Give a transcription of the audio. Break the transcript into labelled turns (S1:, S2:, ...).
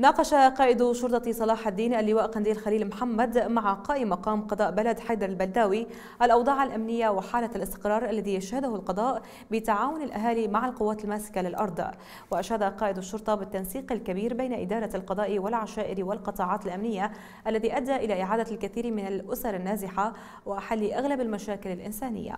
S1: ناقش قائد شرطة صلاح الدين اللواء قنديل خليل محمد مع قائم مقام قضاء بلد حيدر البلداوي الأوضاع الأمنية وحالة الاستقرار الذي يشهده القضاء بتعاون الأهالي مع القوات الماسكة للأرض وأشاد قائد الشرطة بالتنسيق الكبير بين إدارة القضاء والعشائر والقطاعات الأمنية الذي أدى إلى إعادة الكثير من الأسر النازحة وحل أغلب المشاكل الإنسانية